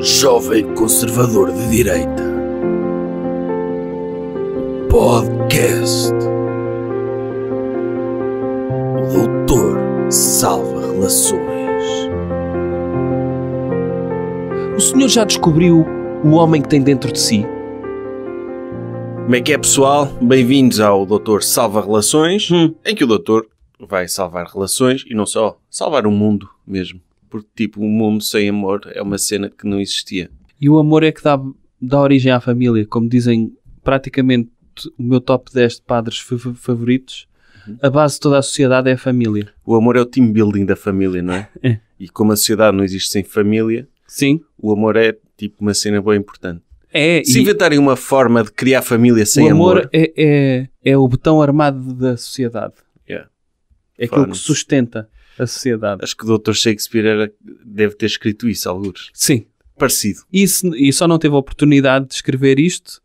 jovem conservador de direita. Podcast O Doutor Salva Relações. O senhor já descobriu o homem que tem dentro de si? Como é que é, pessoal? Bem-vindos ao Doutor Salva Relações, hum. em que o doutor vai salvar relações e não só, salvar o mundo mesmo porque tipo, um mundo sem amor é uma cena que não existia. E o amor é que dá, dá origem à família, como dizem praticamente o meu top 10 de padres favoritos. Uhum. A base de toda a sociedade é a família. O amor é o team building da família, não é? é. E como a sociedade não existe sem família, Sim. o amor é tipo uma cena bem importante. É, Se inventarem uma forma de criar família sem amor... O amor, amor é, é, é, o botão armado da sociedade. Yeah. É aquilo que sustenta a sociedade. Acho que o Dr. Shakespeare era, deve ter escrito isso, alguns. Sim. Parecido. E, se, e só não teve a oportunidade de escrever isto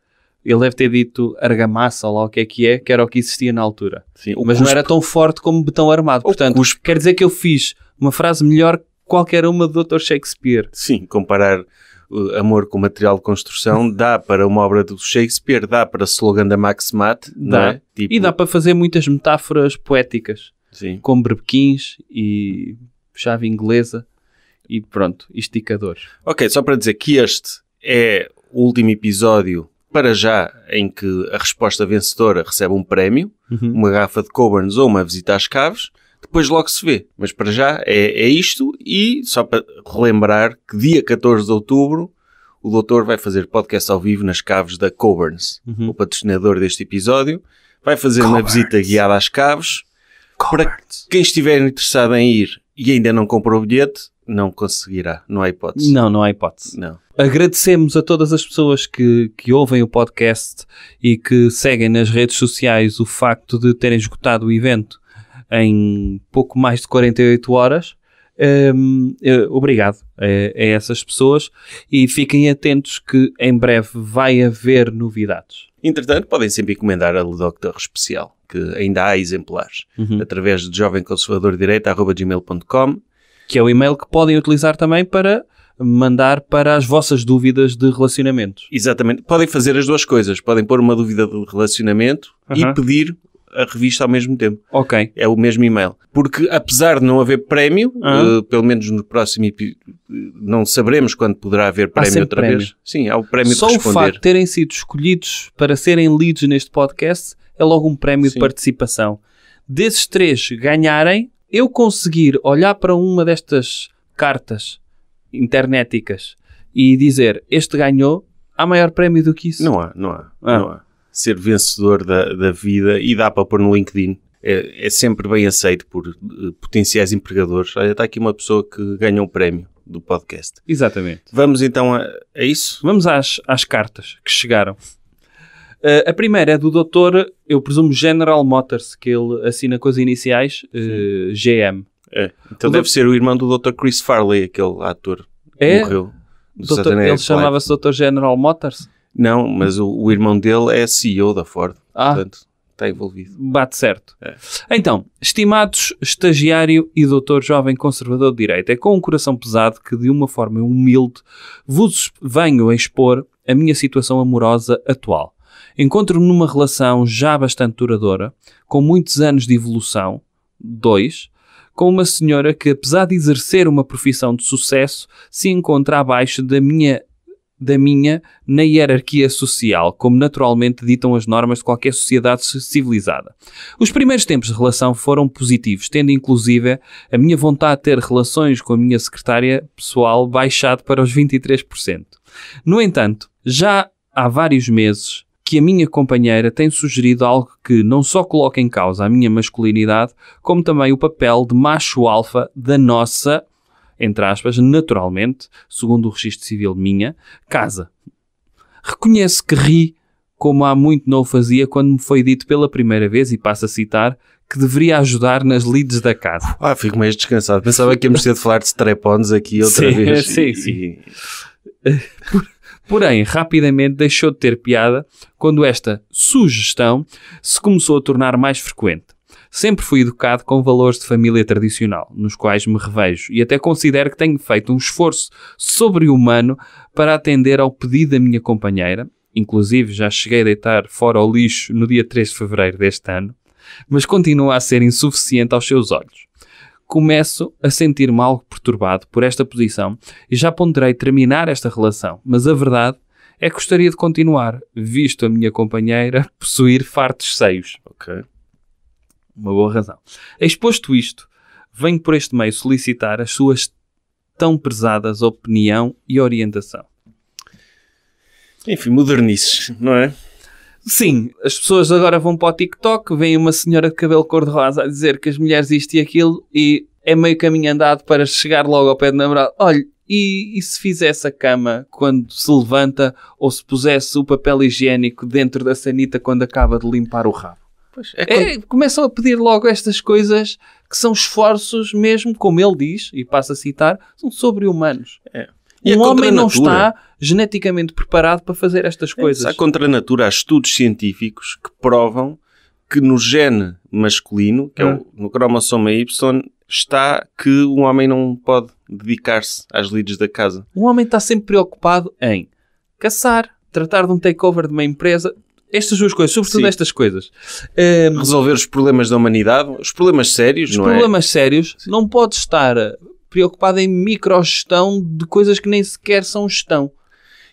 ele deve ter dito argamassa ou lá o que é que é, que era o que existia na altura. Sim, Mas cuspe. não era tão forte como betão armado. Portanto, quer dizer que eu fiz uma frase melhor que qualquer uma do Dr. Shakespeare. Sim, comparar uh, amor com material de construção dá para uma obra do Shakespeare, dá para slogan da Max Mat, dá. É? Tipo... E dá para fazer muitas metáforas poéticas. Sim. com brebequins e chave inglesa e pronto, esticadores. Ok, só para dizer que este é o último episódio para já em que a resposta vencedora recebe um prémio, uhum. uma garrafa de Coburns ou uma visita às caves, depois logo se vê. Mas para já é, é isto e só para relembrar que dia 14 de outubro o doutor vai fazer podcast ao vivo nas caves da Coburns, uhum. o patrocinador deste episódio, vai fazer Coburns. uma visita guiada às caves para quem estiver interessado em ir e ainda não comprou o bilhete, não conseguirá, não há hipótese. Não, não há hipótese. Não. Agradecemos a todas as pessoas que, que ouvem o podcast e que seguem nas redes sociais o facto de terem esgotado o evento em pouco mais de 48 horas. Um, eh, obrigado a, a, essas pessoas e fiquem atentos que em breve vai haver novidades. Entretanto, podem sempre encomendar a Ledoctor Especial, que ainda há exemplares, uhum. através de jovemconservadordireita.gmail.com Que é o e-mail que podem utilizar também para mandar para as vossas dúvidas de relacionamento. Exatamente. Podem fazer as duas coisas. Podem pôr uma dúvida de relacionamento uhum. e pedir a revista ao mesmo tempo. Ok. É o mesmo e-mail. Porque apesar de não haver prémio, ah. uh, pelo menos no próximo não saberemos quando poderá haver prémio outra prémio. vez. Sim, há o prémio Só de responder. Só o facto de terem sido escolhidos para serem lidos neste podcast é logo um prémio Sim. de participação. Desses três ganharem, eu conseguir olhar para uma destas cartas internéticas e dizer este ganhou, há maior prémio do que isso? Não há, não há. Ah. Não há ser vencedor da, da vida e dá para pôr no LinkedIn. É, é sempre bem aceito por eh, potenciais empregadores. Olha, está aqui uma pessoa que ganha um prémio do podcast. Exatamente. Vamos então a, a isso? Vamos às, às cartas que chegaram. Uh, a primeira é do doutor, eu presumo, General Motors, que ele assina com as iniciais uh, eh, GM. É. Então o deve do... ser o irmão do Dr. Chris Farley, aquele ator que é? morreu. doutor, ele chamava-se Dr. General Motors? Não, mas o, o irmão dele é CEO da Ford. Ah. Portanto, está envolvido. Bate certo. É. Então, estimados estagiário e doutor jovem conservador de direito, é com um coração pesado que, de uma forma humilde, vos venho a expor a minha situação amorosa atual. Encontro-me numa relação já bastante duradoura, com muitos anos de evolução, dois, com uma senhora que, apesar de exercer uma profissão de sucesso, se encontra abaixo da minha da minha na hierarquia social, como naturalmente ditam as normas de qualquer sociedade civilizada. Os primeiros tempos de relação foram positivos, tendo inclusive a minha vontade de ter relações com a minha secretária pessoal baixado para os 23%. No entanto, já há vários meses que a minha companheira tem sugerido algo que não só coloca em causa a minha masculinidade, como também o papel de macho alfa da nossa entre aspas, naturalmente, segundo o registro civil minha, casa. Reconhece que ri como há muito não o fazia quando me foi dito pela primeira vez, e passo a citar, que deveria ajudar nas leads da casa. Ah, fico meio descansado. Pensava que íamos ter de falar de strap aqui outra sim, vez. Sim, e... sim. Porém, rapidamente deixou de ter piada quando esta sugestão se começou a tornar mais frequente. Sempre fui educado com valores de família tradicional, nos quais me revejo, e até considero que tenho feito um esforço sobre-humano para atender ao pedido da minha companheira. Inclusive, já cheguei a deitar fora o lixo no dia 3 de fevereiro deste ano, mas continua a ser insuficiente aos seus olhos começo a sentir-me algo perturbado por esta posição e já ponderei terminar esta relação, mas a verdade é que gostaria de continuar, visto a minha companheira possuir fartos seios. Okay uma boa razão. Exposto isto, venho por este meio solicitar as suas tão prezadas opinião e orientação. Enfim, modernices, não é? Sim, as pessoas agora vão para o TikTok, vem uma senhora de cabelo cor-de-rosa a dizer que as mulheres isto e aquilo e é meio caminho andado para chegar logo ao pé de namorado. Olha, e, e, se fizesse a cama quando se levanta ou se pusesse o papel higiênico dentro da sanita quando acaba de limpar o rabo? É, é começam a pedir logo estas coisas que são esforços, mesmo como ele diz, e passa a citar, são sobre-humanos. É. E um é homem não está geneticamente preparado para fazer estas é, coisas. É, há contra a natura, há estudos científicos que provam que no gene masculino, que é o, ah. no cromossoma Y, está que um homem não pode dedicar-se às lides da casa. Um homem está sempre preocupado em caçar, tratar de um takeover de uma empresa, estas duas coisas, sobretudo Sim. estas coisas. Um, Resolver os problemas da humanidade, os problemas sérios, os não é? problemas é? sérios, Sim. não pode estar preocupado em microgestão de coisas que nem sequer são gestão.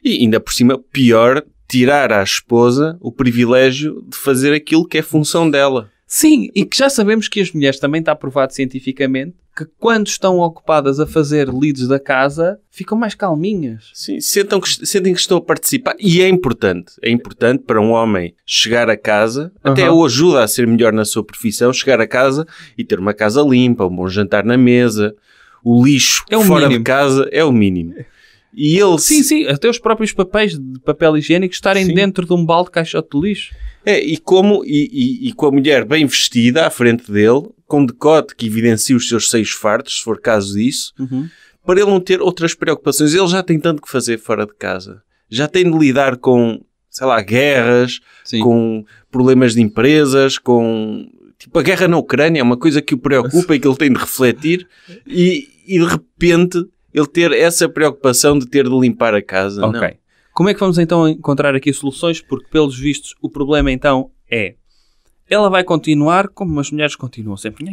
E ainda por cima, pior, tirar à esposa o privilégio de fazer aquilo que é função dela. Sim, e que já sabemos que as mulheres também está provado cientificamente que quando estão ocupadas a fazer leads da casa, ficam mais calminhas. Sim, sentem que, sentem que estão a participar. E é importante, é importante para um homem chegar a casa, uhum. até o ajuda a ser melhor na sua profissão, chegar a casa e ter uma casa limpa, um bom jantar na mesa, o lixo é o fora mínimo. de casa é o mínimo. E ele. Sim, sim, até os próprios papéis de papel higiênico estarem sim. dentro de um balde caixote de lixo. É, e como, e, e, e, com a mulher bem vestida à frente dele, com decote que evidencia os seus seios fartos, se for caso disso, uhum. para ele não ter outras preocupações. Ele já tem tanto que fazer fora de casa. Já tem de lidar com, sei lá, guerras, sim. com problemas de empresas, com. Tipo, a guerra na Ucrânia é uma coisa que o preocupa e que ele tem de refletir, e, e de repente ele ter essa preocupação de ter de limpar a casa. Ok. Não. Como é que vamos então encontrar aqui soluções? Porque, pelos vistos, o problema então é ela vai continuar como as mulheres continuam sempre. Uhum.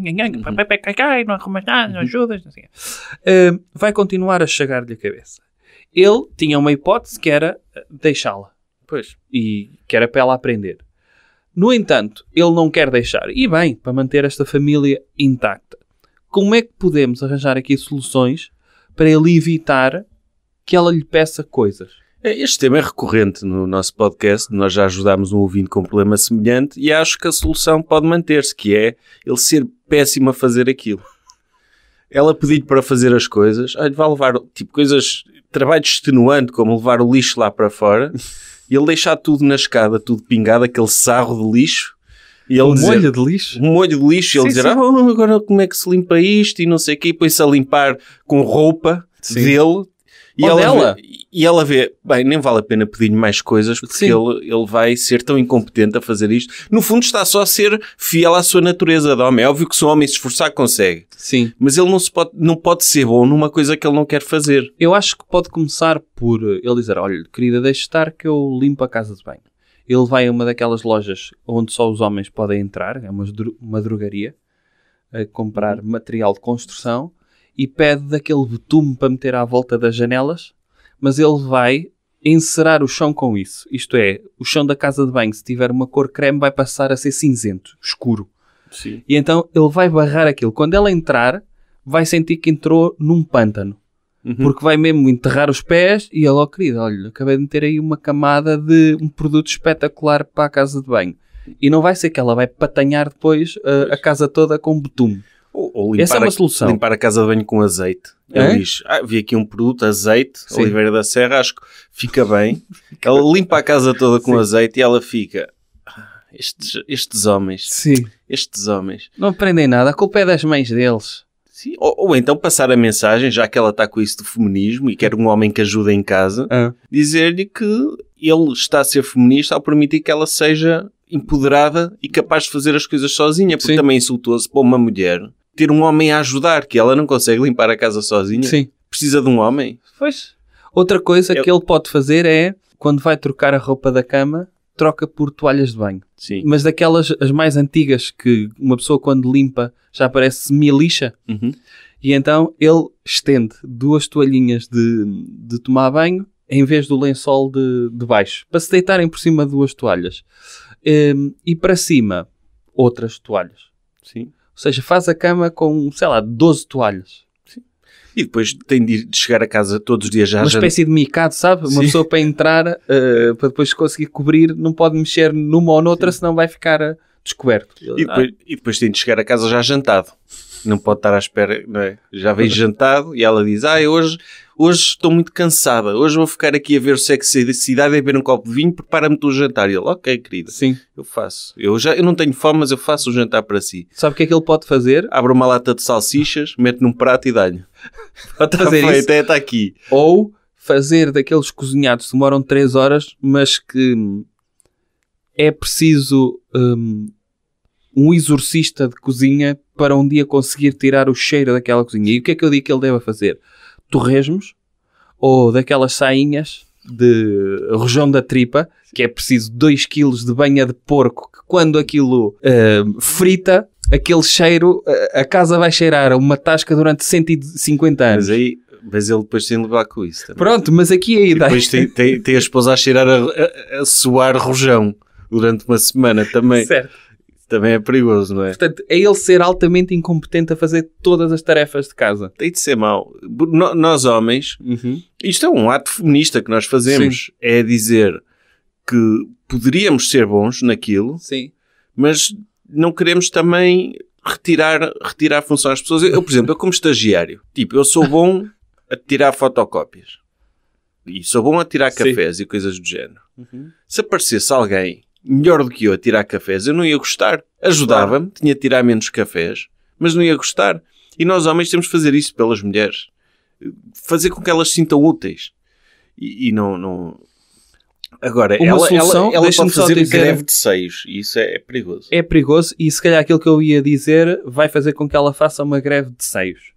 Não arrumas nada, não uhum. ajudas. Não uh, vai continuar a chegar-lhe a cabeça. Ele tinha uma hipótese que era eh, deixá-la. Pois. E que era para ela aprender. No entanto, ele não quer deixar. E bem, para manter esta família intacta. Como é que podemos arranjar aqui soluções para ele evitar que ela lhe peça coisas. É, este tema é recorrente no nosso podcast, nós já ajudámos um ouvinte com um problema semelhante e acho que a solução pode manter-se, que é ele ser péssimo a fazer aquilo. Ela pediu-lhe para fazer as coisas, olha, vai levar, tipo, coisas, trabalho extenuante, como levar o lixo lá para fora, e ele deixar tudo na escada, tudo pingado, aquele sarro de lixo, e ele um dizer, molho de lixo? Um molho de lixo. E ele dizer, ah, agora como é que se limpa isto e não sei o quê. E põe-se a limpar com roupa sim. dele. E ela, Vê, e ela vê, bem, nem vale a pena pedir-lhe mais coisas porque ele, ele vai ser tão incompetente a fazer isto. No fundo, está só a ser fiel à sua natureza de homem. É óbvio que se um homem se esforçar, consegue. Sim. Mas ele não, se pode, não pode ser bom numa coisa que ele não quer fazer. Eu acho que pode começar por eh, ele dizer: olha, querida, deixe estar que eu limpo a casa de banho. Ele vai a uma daquelas lojas onde só os homens podem entrar, é uma, uma drogaria, a comprar uhum. material de construção e pede daquele betume para meter à volta das janelas, mas ele vai encerar o chão com isso. Isto é, o chão da casa de banho, se tiver uma cor creme, vai passar a ser cinzento, escuro. Sim. E então ele vai barrar aquilo. Quando ela entrar, vai sentir que entrou num pântano. Uhum. Porque vai mesmo enterrar os pés e ele, ó oh, querido, olha, acabei de meter aí uma camada de um produto espetacular para a casa de banho. E não vai ser que ela vai patanhar depois uh, a casa toda com betume. Ou, ou Essa é uma a, solução. limpar a casa de banho com azeite. É? Ele diz, ah, vi aqui um produto, azeite, Sim. Oliveira da Serra, acho que fica bem. ela limpa a casa toda com Sim. azeite e ela fica, ah, estes, estes homens. Sim. Estes homens. Não aprendem nada. A culpa é das mães deles. Sim, ou, ou, então passar a mensagem, já que ela está com isso do feminismo e quer um homem que ajude em casa, ah. dizer-lhe que ele está a ser feminista ao permitir que ela seja empoderada e capaz de fazer as coisas sozinha, porque Sim. também insultou-se para uma mulher ter um homem a ajudar, que ela não consegue limpar a casa sozinha. Sim. Precisa de um homem. Pois. Outra coisa Eu... que ele pode fazer é, quando vai trocar a roupa da cama, troca por toalhas de banho. Sim. Mas daquelas as mais antigas que uma pessoa quando limpa já parece semi-lixa. Uhum. E então ele estende duas toalhinhas de, de tomar banho em vez do lençol de, de baixo, para se deitarem por cima de duas toalhas. Um, e para cima, outras toalhas. Sim. Ou seja, faz a cama com, sei lá, 12 toalhas e depois tem de chegar a casa todos os dias já. Uma já... espécie de micado, sabe? Uma pessoa para entrar, uh, para depois conseguir cobrir, não pode mexer numa ou noutra, Sim. senão vai ficar eh, descoberto. E depois, ah. e depois tem de chegar a casa já jantado. Não pode estar à espera, é? Já vem jantado e ela diz, ah, hoje hoje estou muito cansada, hoje vou ficar aqui a ver o sexo e a beber um copo de vinho, prepara-me o jantar. E ele, ok, querida, Sim. eu faço. Eu já eu não tenho fome, mas eu faço o jantar para si. Sabe o que é que ele pode fazer? Abre uma lata de salsichas, mete num prato e dá-lhe. Pode fazer isso. Até está aqui. Ou fazer daqueles cozinhados que demoram 3 horas, mas que hum, é preciso um, um, exorcista de cozinha para um dia conseguir tirar o cheiro daquela cozinha. E o que é que eu digo que ele deve fazer? torresmos ou daquelas sainhas de rojão da tripa, que é preciso 2 kg de banha de porco, que quando aquilo uh, frita, aquele cheiro, a, eh, a casa vai cheirar a uma tasca durante 150 anos. Mas aí, mas ele depois tem de levar com isso. Também. Pronto, mas aqui é a ideia. depois tem, tem, tem, a esposa a cheirar a, a, a suar rojão durante uma semana também. Certo também é perigoso, não é? Portanto, é ele ser altamente incompetente a fazer todas as tarefas de casa. Tem de ser mau. No, nós, homens, uhum. isto é um ato feminista que nós fazemos. Sim. É dizer que poderíamos ser bons naquilo, Sim. mas não queremos também retirar, retirar função às pessoas. Eu, por exemplo, eu como estagiário, tipo, eu sou bom a tirar fotocópias. E sou bom a tirar cafés Sim. e coisas do género. Uhum. Se aparecesse alguém melhor do que eu a tirar cafés, eu não ia gostar. Ajudava-me, tinha de tirar menos cafés, mas não ia gostar. E nós homens temos de fazer isso pelas mulheres. Fazer com que elas se sintam úteis. E, e não, não... Agora, uma ela, solução, ela, ela pode fazer dizer, greve de seios e isso é, é, perigoso. É perigoso e se calhar aquilo que eu ia dizer vai fazer com que ela faça uma greve de seios.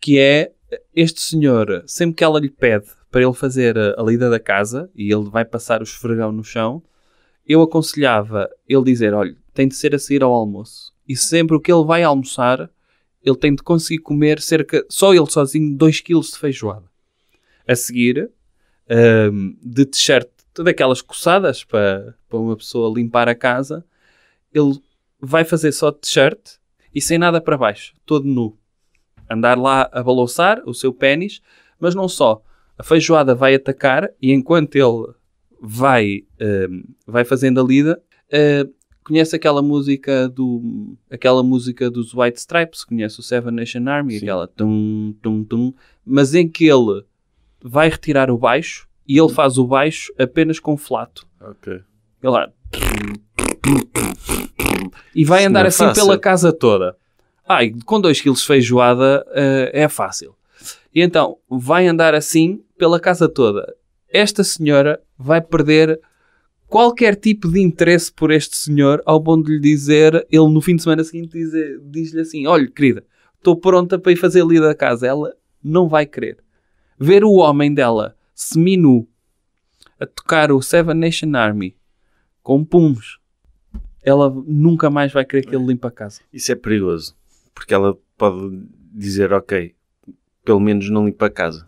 Que é, este senhor, sempre que ela lhe pede para ele fazer a lida da casa e ele vai passar o esfregão no chão, eu aconselhava ele dizer: olha, tem de ser a seguir ao almoço. E sempre o que ele vai almoçar, ele tem de conseguir comer cerca, só ele sozinho, 2 kg de feijoada. A seguir, um, de t-shirt, todas aquelas coçadas para, para uma pessoa limpar a casa, ele vai fazer só t-shirt e sem nada para baixo, todo nu. Andar lá a balouçar o seu pênis, mas não só. A feijoada vai atacar e enquanto ele vai, uh, vai fazendo a lida. Uh, conhece aquela música do aquela música dos White Stripes, conhece o Seven Nation Army, Sim. aquela tum tum tum, mas em que ele vai retirar o baixo e ele faz o baixo apenas com flato. OK. Ele lá, e vai andar é assim fácil. pela casa toda. Ai, ah, com 2 kg de feijoada uh, é fácil. E então vai andar assim pela casa toda esta senhora vai perder qualquer tipo de interesse por este senhor, ao ponto de lhe dizer, ele no fim de semana seguinte diz-lhe diz assim: Olha, querida, estou pronta para ir fazer lida a casa. Ela não vai querer. Ver o homem dela seminu a tocar o Seven Nation Army com pumos. ela nunca mais vai querer que ele limpa a casa. Isso é perigoso, porque ela pode dizer: Ok, pelo menos não limpa a casa.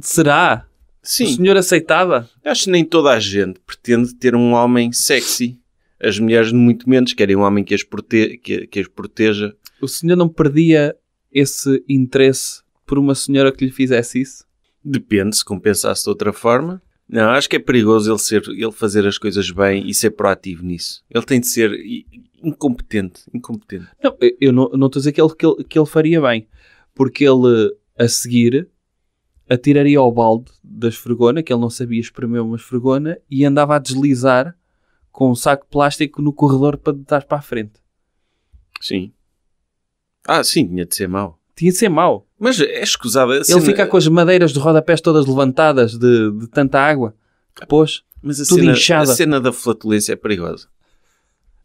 Será? Sim. O senhor aceitava? acho que nem toda a gente pretende ter um homem sexy. As mulheres, muito menos, querem um homem que as, prote que, que as proteja. O senhor não perdia esse interesse por uma senhora que lhe fizesse isso? Depende, se compensasse de outra forma. Não, acho que é perigoso ele, ser, ele fazer as coisas bem e ser proativo nisso. Ele tem de ser incompetente. incompetente. Não, eu não estou a dizer que ele, que ele, que ele faria bem, porque ele a seguir atiraria ao balde da esfregona, que ele não sabia espremer uma esfregona, e andava a deslizar com um saco de plástico no corredor para dar para a frente. Sim. Ah, sim, tinha de ser mau. Tinha de ser mau. Mas é escusado. Assim, ele fica com as madeiras de rodapés todas levantadas de, de tanta água. Depois, mas a tudo cena, inchada. A cena da flatulência é perigosa.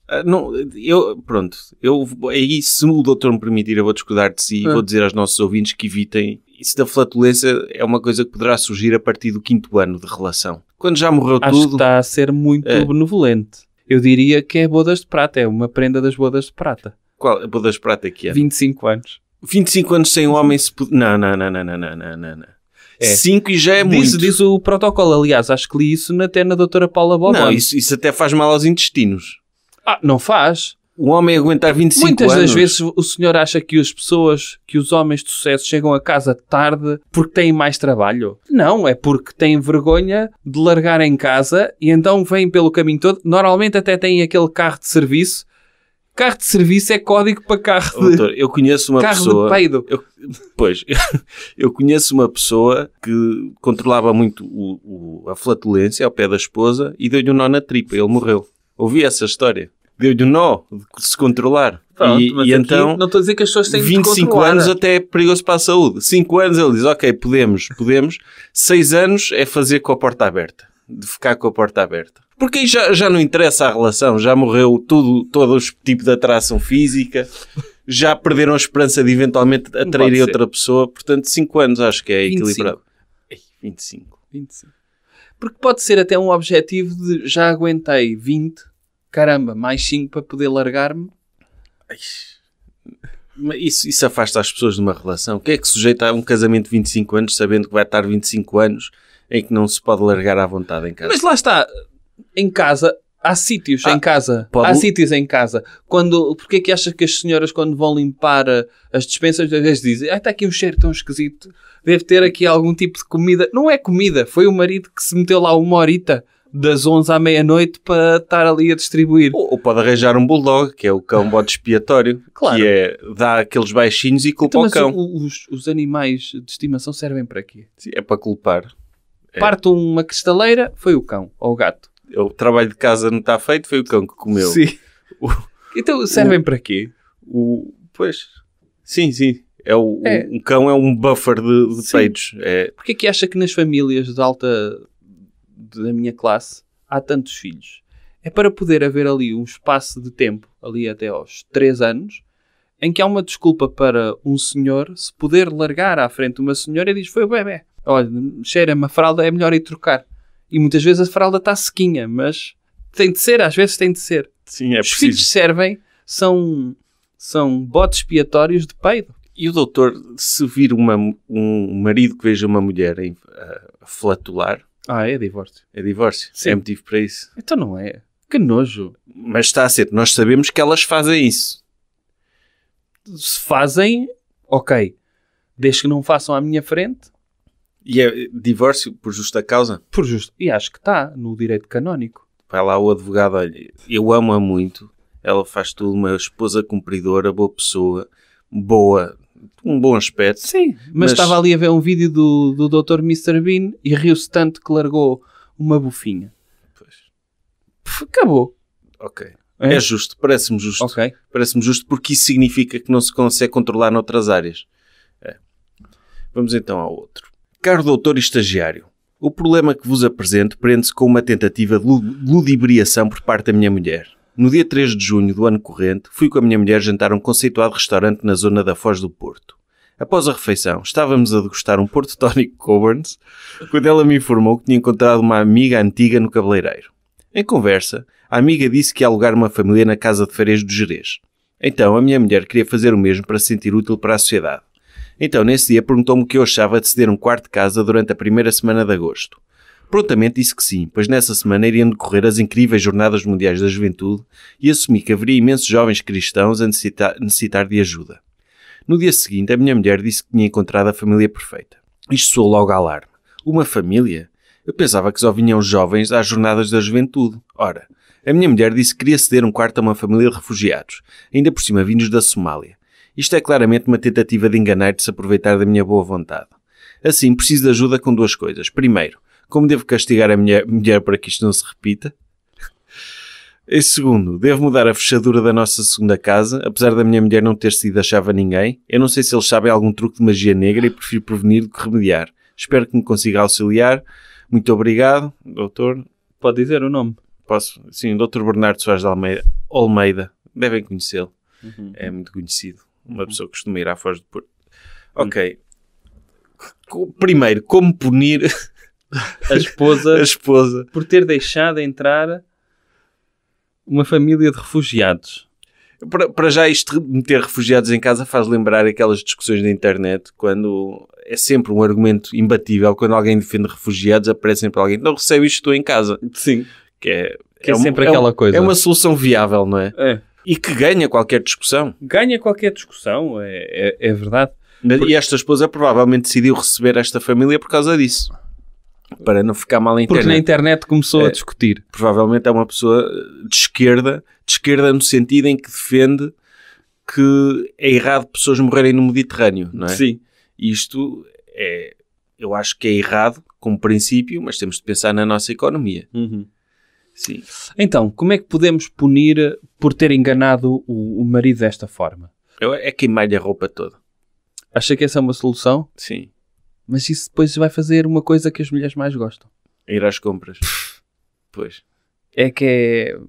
Ah, não, eu, pronto, eu, aí se o doutor me permitir, eu vou discordar de si e ah. vou dizer aos nossos ouvintes que evitem isso da flatulência é uma coisa que poderá surgir a partir do quinto ano de relação. Quando já morreu Acho tudo. Acho que está a ser muito é. benevolente. Eu diria que é bodas de prata, é uma prenda das bodas de prata. Qual? Bodas de prata é que é? 25 anos. 25 anos sem um homem se. Não, não, não, não, não, não, não, não. É. 5 e já é diz, muito. Diz o protocolo, aliás, acho que li isso até na doutora Paula Bobon. Não, isso, isso até faz mal aos intestinos. Ah, não faz um homem aguentar 25 Muitas anos. Muitas das vezes o senhor acha que as pessoas, que os homens de sucesso chegam a casa tarde porque têm mais trabalho. Não, é porque têm vergonha de largar em casa e então vêm pelo caminho todo. Normalmente até têm aquele carro de serviço. Carro de serviço é código para carro de... Doutor, eu conheço uma carro pessoa... Carro de peido. Eu, pois, eu conheço uma pessoa que controlava muito o, o, a flatulência ao pé da esposa e deu-lhe um nó na tripa. Ele morreu. Ouvi essa história deu-lhe nó de se controlar. Pronto, e, e então, não estou a dizer que as pessoas têm 25 anos até é perigoso para a saúde. 5 anos ele diz, ok, podemos, podemos. 6 anos é fazer com a porta aberta. De ficar com a porta aberta. Porque aí já, já não interessa a relação, já morreu tudo, todo os tipo de atração física, já perderam a esperança de eventualmente atrair outra pessoa. Portanto, 5 anos acho que é equilibrado. Ei, 25. 25. Porque pode ser até um objetivo de já aguentei 20, caramba, mais 5 para poder largar-me. Isso, isso afasta as pessoas de uma relação. O que é que sujeita a um casamento de 25 anos, sabendo que vai estar 25 anos em que não se pode largar à vontade em casa? Mas lá está, em casa, há sítios ah, em casa. Pode... Há sítios em casa. Quando, porque é que achas que as senhoras, quando vão limpar eh, as despensas, às vezes dizem: ah, está aqui um cheiro tão esquisito, deve ter aqui algum tipo de comida. Não é comida, foi o marido que se meteu lá uma horita das 11 à meia-noite para estar ali a distribuir. Ou, ou, pode arranjar um bulldog, que é o cão bode expiatório, claro. que é dá aqueles baixinhos e culpa então, o cão. os, os animais de estimação servem para quê? É para culpar. É. Parto uma cristaleira, foi o cão ou o gato. É o trabalho de casa não está feito, foi o cão que comeu. Sim. O, então servem o, para quê? O, pois, sim, sim. É o, é. um cão é um buffer de, de peitos. É. Porquê que acha que nas famílias de alta da minha classe há tantos filhos. É para poder haver ali um espaço de tempo, ali até aos 3 anos, em que há uma desculpa para um senhor se poder largar à frente uma senhora e diz: Foi o bebê. Olha, cheira-me a fralda, é melhor ir trocar. E muitas vezes a fralda está sequinha, mas tem de ser, às vezes tem de ser. Sim, é Os preciso. filhos servem, são, são botes expiatórios de peido. E o doutor, se vir uma, um marido que veja uma mulher a flatular, ah, é divórcio. É divórcio. Sim. É motivo para isso. Então não é. Que nojo. Mas está a ser. Nós sabemos que elas fazem isso. Se fazem, ok. Desde que não façam à minha frente. E é divórcio por justa causa? Por justa. E acho que está no direito canónico. Vai lá o advogado, olha, eu amo-a muito. Ela faz tudo, uma esposa cumpridora, boa pessoa, boa, um bom aspecto. Sim, mas, mas, estava ali a ver um vídeo do, do Dr. Mr. Bean e riu-se tanto que largou uma bufinha. Pois. acabou. Ok. É, é justo, parece-me justo. Parece-me justo porque isso significa que não se consegue controlar noutras áreas. É. Vamos então ao outro. Caro doutor e estagiário, o problema que vos apresento prende-se com uma tentativa de ludibriação por parte da minha mulher. No dia 3 de junho do ano corrente, fui com a minha mulher jantar a um conceituado restaurante na zona da Foz do Porto. Após a refeição, estávamos a degustar um Porto Tónico Coburns quando ela me informou que tinha encontrado uma amiga antiga no cabeleireiro. Em conversa, a amiga disse que ia alugar uma família na casa de Fares do Jerez. Então a minha mulher queria fazer o mesmo para se sentir útil para a sociedade. Então nesse dia perguntou-me o que eu achava de ceder um quarto de casa durante a primeira semana de agosto. Prontamente disse que sim, pois nessa semana iriam decorrer as incríveis Jornadas Mundiais da Juventude e assumi que haveria imensos jovens cristãos a necessitar, necessitar de ajuda. No dia seguinte, a minha mulher disse que tinha encontrado a família perfeita. Isto soou logo alarme. Uma família? Eu pensava que só vinham jovens às Jornadas da Juventude. Ora, a minha mulher disse que queria ceder um quarto a uma família de refugiados, ainda por cima vindos da Somália. Isto é claramente uma tentativa de enganar e de se aproveitar da minha boa vontade. Assim, preciso de ajuda com duas coisas. Primeiro, como devo castigar a minha mulher para que isto não se repita? Em segundo, devo mudar a fechadura da nossa segunda casa, apesar da minha mulher não ter sido a chave a ninguém. Eu não sei se eles sabem algum truque de magia negra e prefiro prevenir do que remediar. Espero que me consiga auxiliar. Muito obrigado, doutor. Pode dizer o nome? Posso? Sim, doutor Bernardo Soares de Almeida. Almeida. Devem conhecê-lo. Uhum. É muito conhecido. Uma uhum. pessoa que costuma ir à Foz do Porto. Uhum. Ok. Primeiro, como punir a esposa, a esposa por ter deixado entrar uma família de refugiados? Para, para já, isto meter refugiados em casa faz lembrar aquelas discussões na internet quando é sempre um argumento imbatível. Quando alguém defende refugiados, aparece para alguém: não recebe isto, estou em casa. Sim. Que é, que é, é sempre é um, aquela é coisa. É uma solução viável, não é? É. E que ganha qualquer discussão. Ganha qualquer discussão, é, é, é verdade. Por... E esta esposa provavelmente decidiu receber esta família por causa disso. Para não ficar mal na internet. Porque na internet começou é, a discutir. Provavelmente é uma pessoa de esquerda, de esquerda no sentido em que defende que é errado pessoas morrerem no Mediterrâneo, não é? Sim. Isto é, eu acho que é errado como princípio, mas temos de pensar na nossa economia. Uhum. Sim. Então, como é que podemos punir por ter enganado o, o marido desta forma? Eu, é queimar-lhe a roupa toda. Acha que essa é uma solução? Sim. Mas isso depois vai fazer uma coisa que as mulheres mais gostam. Ir às compras. pois. É que é...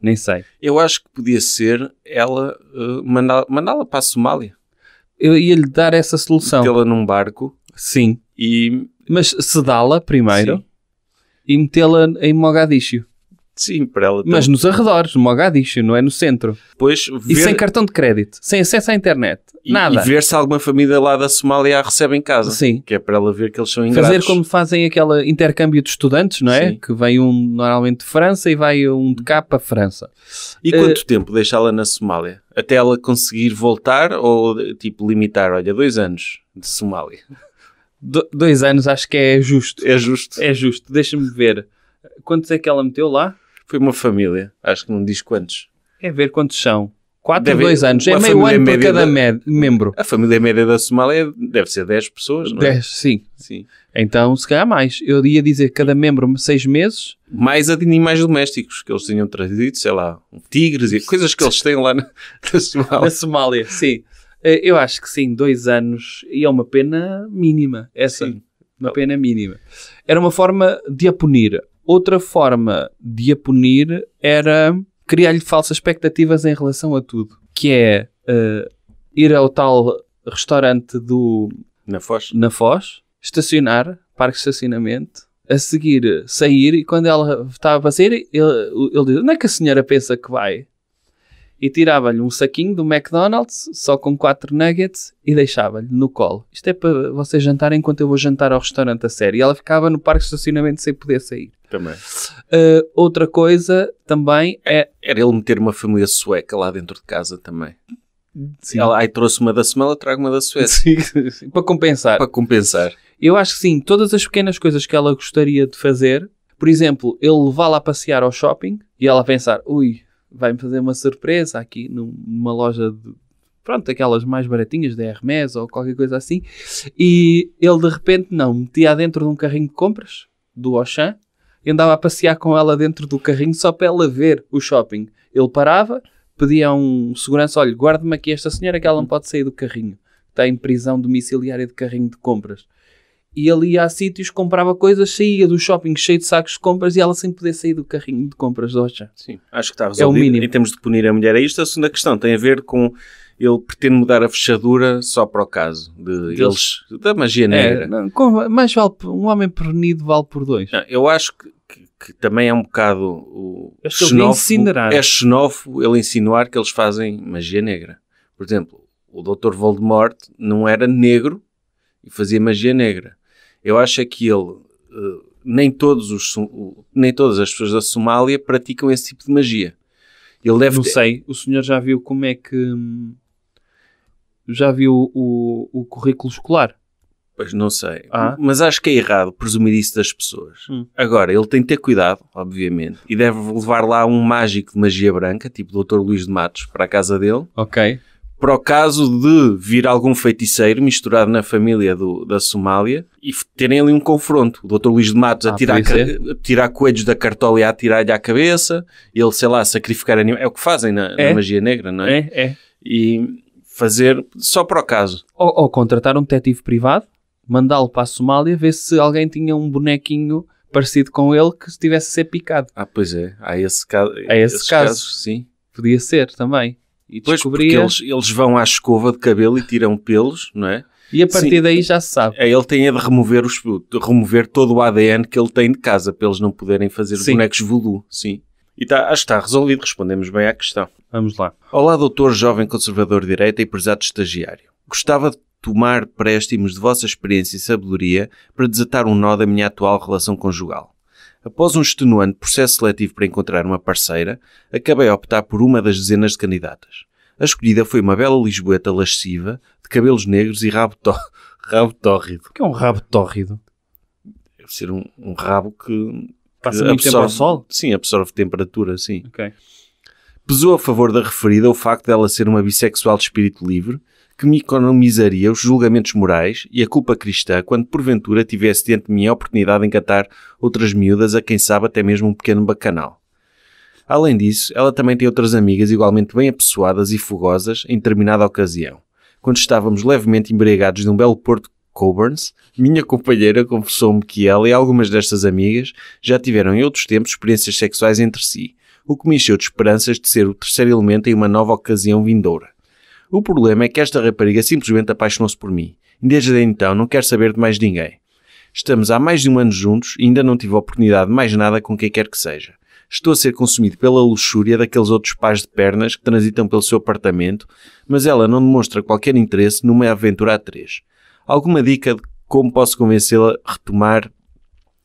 Nem sei. Eu acho que podia ser ela uh, mandá-la para a Somália. Eu ia-lhe dar essa solução. Metê-la num barco. Sim. E... Mas sedá-la primeiro. Sim. E metê-la em Mogadishu. Sim, para ela. Mas nos arredores, no Mogadishu, não é no centro. Pois, ver... E sem cartão de crédito, sem acesso à internet, e, nada. E ver se alguma família lá da Somália a recebe em casa. Sim. Que é para ela ver que eles são ingratos. Fazer como fazem aquele intercâmbio de estudantes, não é? Sim. Que vem um normalmente de França e vai um de cá para França. E uh... quanto eh, tempo deixá-la na Somália? Até ela conseguir voltar ou, tipo, limitar? Olha, dois anos de Somália. Do, dois anos acho que é justo. É justo. É justo. Deixa-me ver. Quantos é que ela meteu lá? Foi uma família, acho que não diz quantos. É ver quantos são. 4 ou 2 anos, é meio ano para cada da, med, membro. A família média da Somália é- deve ser 10 pessoas, não é? 10, sim. sim. Então, se calhar mais. Eu ia dizer cada membro 6 meses. Mais animais domésticos que eles tinham trazido, sei lá, tigres e coisas que eles têm lá na, na Somália. Na Somália, sim. Eh, eu acho que sim, 2 anos. E é uma pena mínima, essa. Sim. Uma pena mínima. Era uma forma de a punir. Outra forma de a punir era criar-lhe falsas expectativas em relação a tudo, que é uh, ir ao tal restaurante do na Foz. na Foz, estacionar, parque de estacionamento, a seguir sair e quando ela estava a sair, ele, ele diz, onde é que a senhora pensa que vai? e tirava-lhe um saquinho do McDonald's, só com quatro nuggets, e deixava-lhe no colo. Isto é para vocês jantar enquanto eu vou jantar ao restaurante a sério. E ela ficava no parque de estacionamento sem poder sair. Também. Uh, outra coisa também é... Era ele meter uma família sueca lá dentro de casa também. Sim. Ela, aí trouxe uma da semana trago uma da Suécia. para compensar. Para compensar. Eu acho que sim, todas as pequenas coisas que ela gostaria de fazer, por exemplo, ele levá-la a passear ao shopping e ela pensar, ui, vai-me fazer uma surpresa aqui numa loja de. Pronto, aquelas mais baratinhas da Hermes ou qualquer coisa assim. E ele de repente, não, metia dentro de um carrinho de compras do Auchan e andava a passear com ela dentro do carrinho só para ela ver o shopping. Ele parava, pedia a um segurança: olha, guarde-me aqui esta senhora que ela não uhum. pode sair do carrinho. Está em prisão domiciliária de carrinho de compras. E ali ia a sítios, comprava coisas, saía do shopping cheio de sacos de compras e ela sem poder sair do carrinho de compras do Ocha. Sim, acho que está é resolvido. É o mínimo. Em termos de punir a mulher, é isto. A segunda questão tem a ver com ele pretende mudar a fechadura só para o caso de Deus. eles da magia é, negra. É, não, com, mais vale um homem prevenido vale por dois. Não, eu acho que, que, que, também é um bocado o xenófobo, é xenófobo ele insinuar que eles fazem magia negra. Por exemplo, o Dr. Voldemort não era negro, e fazia magia negra. Eu acho é que ele, eh, nem, todos os, nem todas as pessoas da Somália praticam esse tipo de magia. Ele deve Não ter... sei, o senhor já viu como é que. Hum, já viu o, o currículo escolar? Pois não sei. Ah. Mas acho que é errado presumir isso das pessoas. Hum. Agora, ele tem que ter cuidado, obviamente, e deve levar lá um mágico de magia branca, tipo o Dr. Luís de Matos, para a casa dele. Ok para o caso de vir algum feiticeiro misturado na família do, da Somália e terem ali um confronto. O Dr. Luís de Matos ah, a, tirar, a, é. a tirar coelhos da cartola e a atirar-lhe à cabeça, ele, sei lá, sacrificar animais. É o que fazem na, é? na, magia negra, não é? É, é. E fazer só para o caso. Ou, ou contratar um detetive privado, mandá-lo para a Somália, ver se alguém tinha um bonequinho parecido com ele que estivesse a ser picado. Ah, pois é. Há esse caso. Há esse caso. Casos, sim. Podia ser também. E pois, descobria... Eles, eles, vão à escova de cabelo e tiram pelos, não é? E a partir Sim, daí já se sabe. Ele tem é de remover, os, de remover todo o ADN que ele tem de casa, para eles não poderem fazer Sim. bonecos voodoo. Sim. E tá, acho que está resolvido, respondemos bem à questão. Vamos lá. Olá, doutor jovem conservador de direita e prezado estagiário. Gostava de tomar préstimos de vossa experiência e sabedoria para desatar um nó da minha atual relação conjugal. Após um extenuante processo seletivo para encontrar uma parceira, acabei a optar por uma das dezenas de candidatas. A escolhida foi uma bela lisboeta lasciva, de cabelos negros e rabo, tó rabo tórrido. O que é um rabo tórrido? Deve ser um, um rabo que... Passa muito absorve, tempo ao sol? Sim, absorve temperatura, sim. Ok. Pesou a favor da referida o facto dela ser uma bissexual de espírito livre, que me economizaria os julgamentos morais e a culpa cristã quando porventura tivesse diante de mim a oportunidade de encatar outras miúdas a quem sabe até mesmo um pequeno bacanal. Além disso, ela também tem outras amigas igualmente bem apessoadas e fogosas em determinada ocasião. Quando estávamos levemente embriagados de um belo porto Coburns, minha companheira confessou-me que ela e algumas destas amigas já tiveram em outros tempos experiências sexuais entre si, o que me encheu de esperanças de ser o terceiro elemento em uma nova ocasião vindoura. O problema é que esta rapariga simplesmente apaixonou-se por mim. desde então não quer saber de mais ninguém. Estamos há mais de um ano juntos e ainda não tive oportunidade de mais nada com quem quer que seja. Estou a ser consumido pela luxúria daqueles outros pais de pernas que transitam pelo seu apartamento, mas ela não demonstra qualquer interesse numa aventura a três. Alguma dica de como posso convencê-la a retomar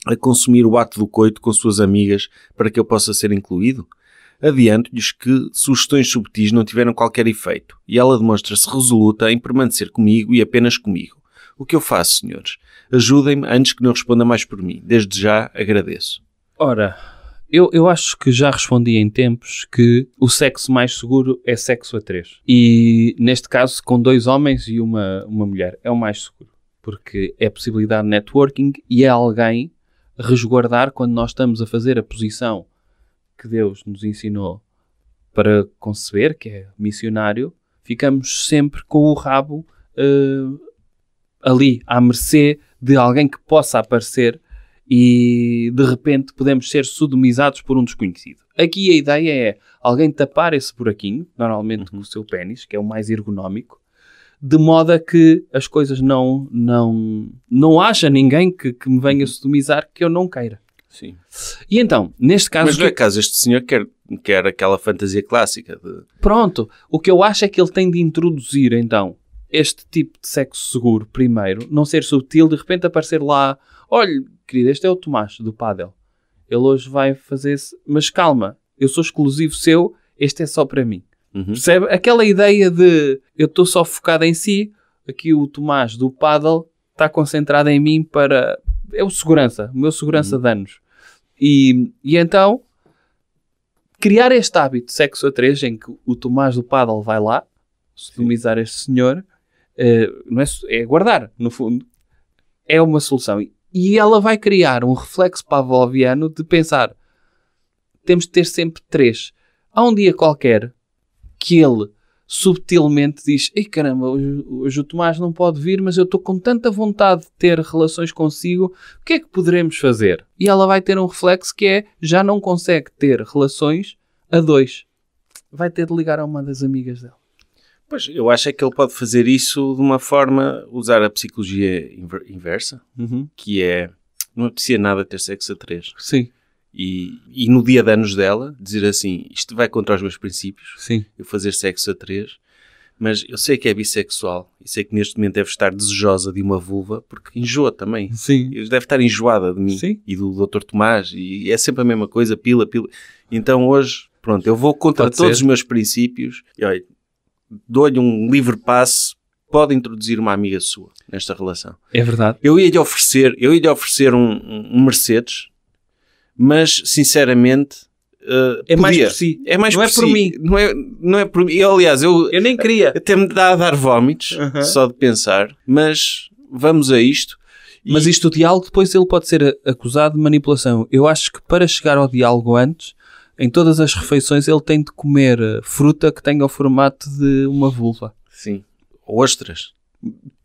a consumir o ato do coito com suas amigas para que eu possa ser incluído? Adianto-lhes que sugestões subtis não tiveram qualquer efeito, e ela demonstra-se resoluta em permanecer comigo e apenas comigo. O que eu faço, senhores? Ajudem-me antes que não responda mais por mim. Desde já agradeço. Ora, eu, eu acho que já respondi em tempos que o sexo mais seguro é sexo a três. E neste caso, com dois homens e uma, uma mulher, é o mais seguro. Porque é a possibilidade de networking e é alguém resguardar quando nós estamos a fazer a posição que Deus nos ensinou para conceber, que é missionário, ficamos sempre com o rabo uh, ali, à mercê de alguém que possa aparecer e de repente podemos ser sodomizados por um desconhecido. Aqui a ideia é alguém tapar esse buraquinho, normalmente uhum. com o seu pênis, que é o mais ergonómico, de modo a que as coisas não. não não haja ninguém que, que me venha uhum. sodomizar que eu não queira. Sim. E então, neste caso. Mas não é caso, este senhor quer, quer aquela fantasia clássica. De... Pronto, o que eu acho é que ele tem de introduzir então este tipo de sexo seguro primeiro, não ser sutil, de repente aparecer lá: olha, querido, este é o Tomás do Padel. Ele hoje vai fazer-se, mas calma, eu sou exclusivo seu, este é só para mim. Uhum. Percebe? Aquela ideia de eu estou só focado em si, aqui o Tomás do Paddle está concentrado em mim para. É o segurança, o meu segurança uhum. de anos. E, e então, criar este hábito de sexo a três, em que o Tomás do Paddle vai lá, sodomizar este senhor, uh, não é, é guardar, no fundo, é uma solução. E ela vai criar um reflexo pavloviano de pensar: temos de ter sempre três. Há um dia qualquer que ele subtilmente diz: Ei caramba, hoje, o Tomás não pode vir, mas eu estou com tanta vontade de ter relações consigo, o que é que poderemos fazer? E ela vai ter um reflexo que é: já não consegue ter relações a dois. Vai ter de ligar a uma das amigas dela. Pois, eu acho é que ele pode fazer isso de uma forma, usar a psicologia inversa, uhum. que é: não aprecia nada ter sexo a três. Sim e, e, no dia de anos dela, dizer assim: isto vai contra os meus princípios, Sim. eu fazer sexo a três, mas eu sei que é bissexual e sei que neste momento deve estar desejosa de uma vulva, porque enjoa também. Sim. Deve estar enjoada de mim Sim. e do Dr. Tomás, e é sempre a mesma coisa, pila, pila. Então hoje, pronto, eu vou contra Pode todos ser. os meus princípios e olha, dou-lhe um livre passo. pode introduzir uma amiga sua nesta relação. É verdade. Eu ia lhe oferecer, eu ia oferecer um, um Mercedes mas sinceramente Uh, é podia. mais por si. É mais não é por, si. mim. Não é, não é por mim. Eu, aliás, eu, eu nem queria. Até me dá a dar vómitos uh -huh. só de pensar, mas vamos a isto. Mas isto, o diálogo, depois ele pode ser acusado de manipulação. Eu acho que para chegar ao diálogo antes, em todas as refeições, ele tem de comer eh, fruta que tenha o formato de uma vulva. Sim. Ostras.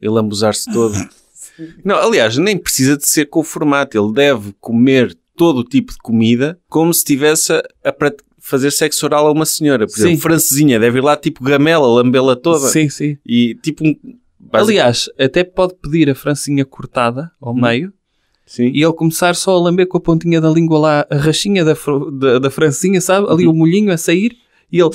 Ele abusar-se todo. não, aliás, nem precisa de ser com o formato. Ele deve comer todo o tipo de comida, como se estivesse a fazer sexo oral a uma senhora. Por sim. exemplo, francesinha, deve ir lá tipo gamela, lambê-la toda. Sim, sim. E tipo um... Aliás, até pode pedir a francinha cortada ao hum. meio Sim. E ele começar só a lamber com a pontinha da língua lá, a rachinha da, da, da francinha, sabe? Ali o molhinho a sair e ele.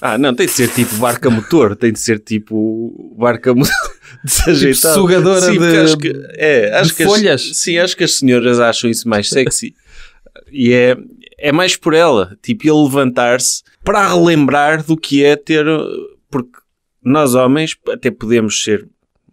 Ah, não, tem de ser tipo barca motor, tem de ser tipo barca motor. desajeitado. Tipo sugadora sim, de, acho que, é, acho que folhas. As, sim, acho que as senhoras acham isso mais sexy. e é, é mais por ela, tipo, ele levantar-se para relembrar do que é ter. Porque nós homens até podemos ser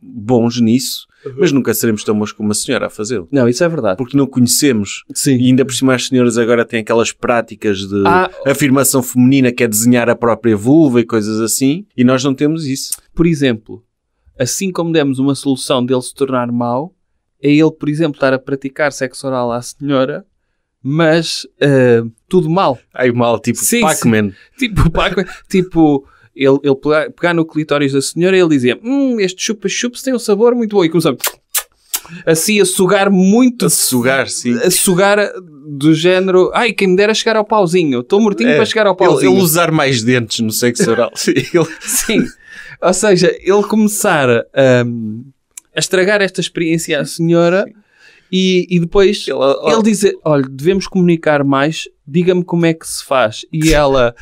bons nisso, uhum. mas nunca seremos tão bons como uma senhora a fazê-lo. Não, isso é verdade. Porque não conhecemos. Sim. E ainda por cima as senhoras agora têm aquelas práticas de ah, afirmação feminina que é desenhar a própria vulva e coisas assim, e nós não temos isso. Por exemplo, Assim como demos uma solução dele se tornar mau, é ele, por exemplo, estar a praticar sexo oral à senhora, mas uh, tudo mal. Ai, mal, tipo Pac-Man. Tipo Pac-Man. tipo, ele, ele pegar, pegar no clitóris da senhora e ele dizia: Hum, este chupa-chups tem um sabor muito bom. E começava assim a sugar muito. A sugar, sim. A sugar do género. Ai, quem me dera chegar ao pauzinho. Estou mortinho é, para chegar ao pauzinho. Ele, ele usar mais dentes no sexo oral. sim. sim. Ou seja, ele começar a estragar esta experiência à senhora e, e depois ele, oh, ele dizer: Olha, devemos comunicar mais, diga-me como é que se faz. E ela.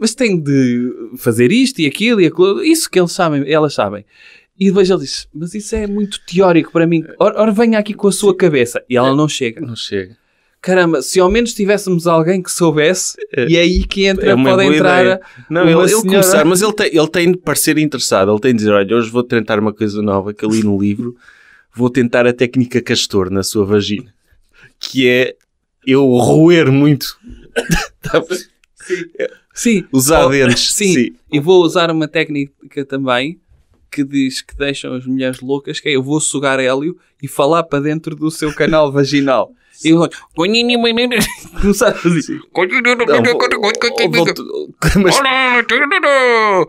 Mas tem de fazer isto e aquilo e aquilo. Isso que eles sabem, elas sabem. E depois ele disse: Mas isso é muito teórico para mim. Ora, ora venha aqui com a sua cabeça. E ela é. não chega. Não chega caramba, se ao menos tivéssemos alguém que soubesse, é. e é aí que entra, é pode entrar. Ideia. Não, ele, senhora... começar, mas ele tem, ele tem de parecer interessado, ele tem de dizer: olha, hoje vou tentar uma coisa nova que ali no livro, vou tentar a técnica castor na sua vagina, que é eu roer muito. sim. sim. Usar oh, dentes. Sim. sim. E vou usar uma técnica também que diz que deixam as mulheres loucas, que é eu vou sugar hélio e falar para dentro do seu canal vaginal. E eu não sabe assim.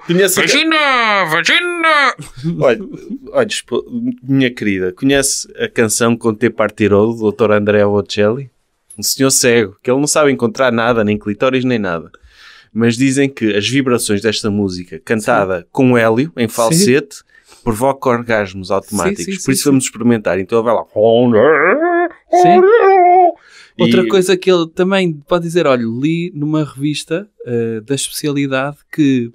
Conhece vagina, vagina. Olha, minha querida, conhece a canção com T Partirou do Dr. André Bocelli? Um senhor cego, que ele não sabe encontrar nada, nem clitóris, nem nada. Mas dizem que as vibrações desta música, cantada Sim. com hélio, em falsete, Sim provoca orgasmos automáticos. Sim, sim, Por isso sim, vamos experimentar. Então ele vai lá. Outra coisa que ele também pode dizer: olha, li numa revista uh, da especialidade que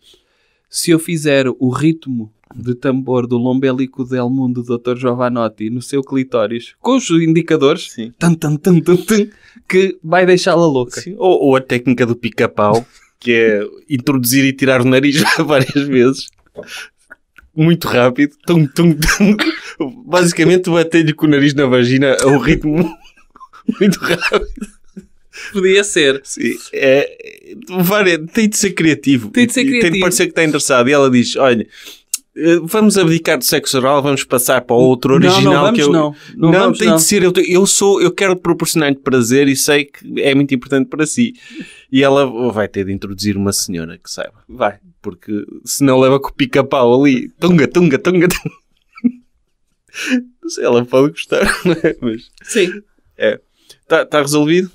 se eu fizer o ritmo de tambor do lombélico del mundo do Dr. Giovanotti no seu clitóris, com os indicadores, tan, tan, tan, que vai deixá-la louca. Ou, ou, a técnica do pica-pau, que é introduzir e tirar o nariz várias vezes muito rápido, tum, tum, tum. basicamente bater-lhe com o nariz na vagina a um ritmo muito rápido. Podia ser. Sim, é, tem de ser criativo. Tem de ser criativo. Tem de parecer que está interessado. E ela diz: Olha, eh, vamos abdicar do sexo oral, vamos passar para outro original não, não, vamos, que eu não, não, não vamos, tem de ser eu, eu sou eu quero proporcionar lhe prazer e sei que é muito importante para si e ela vai ter de introduzir uma senhora que saiba vai porque senão leva com o pica-pau ali tunga tunga tunga, tunga. não sei ela pode gostar é? mas sim é está tá resolvido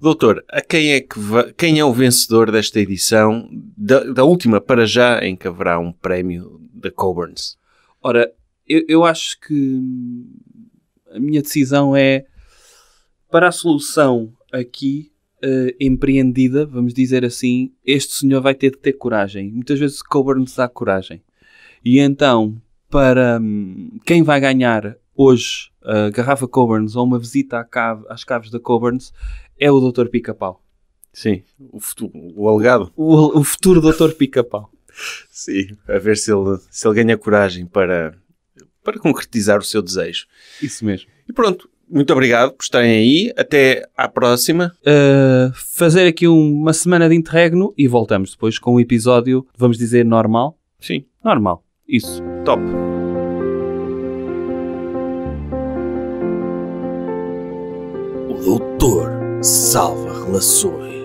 Doutor, a quem é, que quem é o vencedor desta edição, da, da última para já, em que haverá um prémio da Coburns. Ora, eu, eu acho que a minha decisão é para a solução aqui uh, empreendida, vamos dizer assim, este senhor vai ter de ter coragem. Muitas vezes Coburns dá coragem. E então, para um, quem vai ganhar hoje a garrafa Coburns ou uma visita cave, às caves da Coburns é o Dr. Pica-Pau. Sim, o, futuro, o alegado. O, o futuro Dr. Pica-Pau. Sim, a ver se ele, se ele ganha coragem para, para concretizar o seu desejo. Isso mesmo. E pronto, muito obrigado por estarem aí. Até à próxima. Uh, fazer aqui uma semana de interregno e voltamos depois com um episódio, vamos dizer, normal. Sim. Normal. Isso. Top. O doutor salva relações.